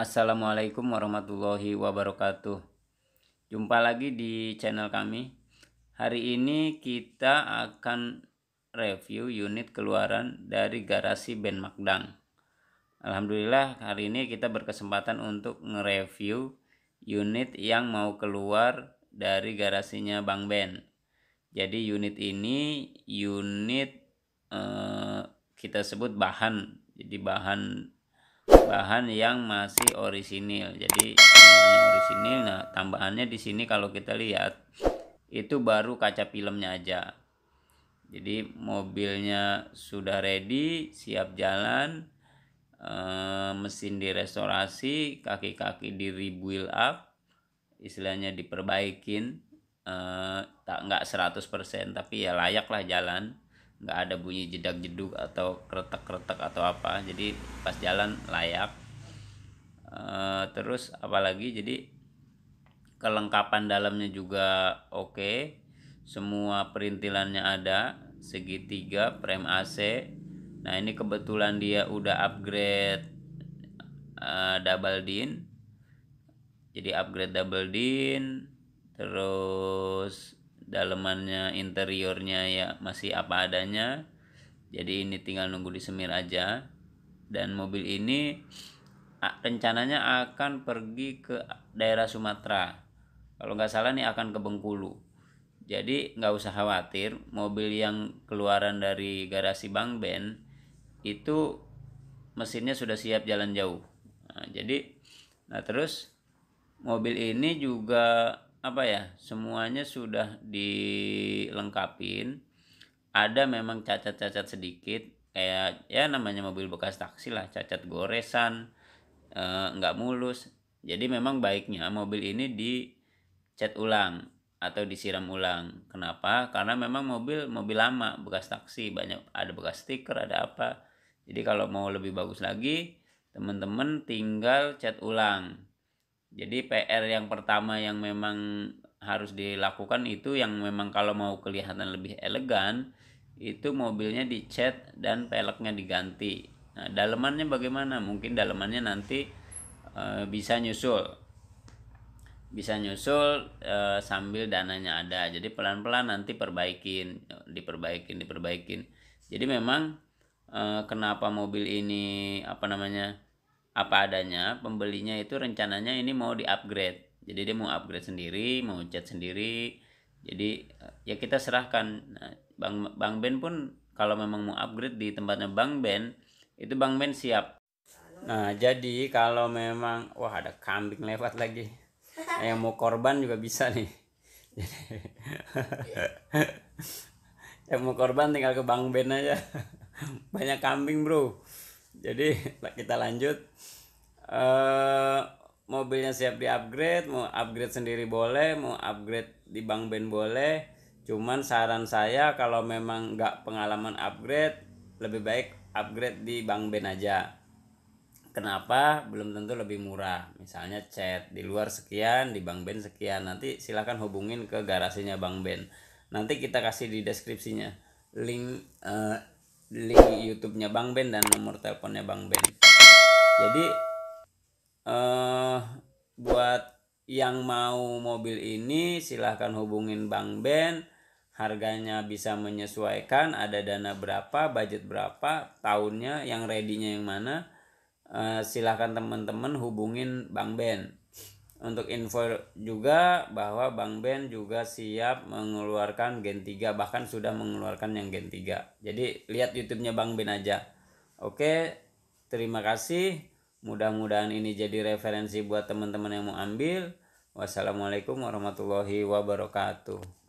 Assalamualaikum warahmatullahi wabarakatuh. Jumpa lagi di channel kami. Hari ini kita akan review unit keluaran dari garasi Ben Magdang. Alhamdulillah hari ini kita berkesempatan untuk nge-review unit yang mau keluar dari garasinya Bang Ben. Jadi unit ini unit eh, kita sebut bahan. Jadi bahan bahan yang masih orisinil jadi semuanya orisinil nah tambahannya di sini kalau kita lihat itu baru kaca filmnya aja jadi mobilnya sudah ready siap jalan e, mesin direstorasi kaki-kaki di rebuild up istilahnya diperbaikin e, tak nggak 100% tapi ya layaklah jalan nggak ada bunyi jedak jeduk atau keretak keretak atau apa jadi pas jalan layak uh, terus apalagi jadi kelengkapan dalamnya juga oke okay. semua perintilannya ada segitiga frame AC nah ini kebetulan dia udah upgrade uh, double din jadi upgrade double din terus dalemannya interiornya ya masih apa adanya jadi ini tinggal nunggu disemir aja dan mobil ini rencananya akan pergi ke daerah Sumatera kalau nggak salah nih akan ke Bengkulu jadi nggak usah khawatir mobil yang keluaran dari garasi Bang Ben itu mesinnya sudah siap jalan jauh nah, jadi nah terus mobil ini juga apa ya semuanya sudah dilengkapin ada memang cacat-cacat sedikit kayak ya namanya mobil bekas taksi lah cacat goresan eh, nggak e, mulus jadi memang baiknya mobil ini dicat ulang atau disiram ulang kenapa karena memang mobil mobil lama bekas taksi banyak ada bekas stiker ada apa jadi kalau mau lebih bagus lagi teman-teman tinggal cat ulang jadi PR yang pertama yang memang harus dilakukan itu yang memang kalau mau kelihatan lebih elegan itu mobilnya dicat dan peleknya diganti. Nah, dalemannya bagaimana? Mungkin dalemannya nanti e, bisa nyusul. Bisa nyusul e, sambil dananya ada. Jadi pelan-pelan nanti perbaikin, diperbaikin, diperbaikin. Jadi memang e, kenapa mobil ini apa namanya? apa adanya pembelinya itu rencananya ini mau di upgrade jadi dia mau upgrade sendiri mau cat sendiri jadi eh, ya kita serahkan nah, bang bang Ben pun kalau memang mau upgrade di tempatnya bang Ben itu bang Ben siap nah jadi kalau memang wah ada kambing lewat lagi nah, yang mau korban juga bisa nih yang mau korban tinggal ke bang Ben aja banyak kambing bro jadi kita lanjut uh, mobilnya siap di upgrade mau upgrade sendiri boleh mau upgrade di bank band boleh cuman saran saya kalau memang nggak pengalaman upgrade lebih baik upgrade di bank band aja kenapa belum tentu lebih murah misalnya chat di luar sekian di bank band sekian nanti silahkan hubungin ke garasinya bank band nanti kita kasih di deskripsinya link uh, link YouTube-nya Bang Ben dan nomor teleponnya Bang Ben. Jadi eh buat yang mau mobil ini silahkan hubungin Bang Ben. Harganya bisa menyesuaikan, ada dana berapa, budget berapa, tahunnya, yang ready-nya yang mana. Uh, silahkan teman-teman hubungin Bang Ben. Untuk info juga bahwa Bang Ben juga siap mengeluarkan Gen 3 bahkan sudah mengeluarkan yang Gen 3. Jadi lihat YouTube-nya Bang Ben aja. Oke, terima kasih. Mudah-mudahan ini jadi referensi buat teman-teman yang mau ambil. Wassalamualaikum warahmatullahi wabarakatuh.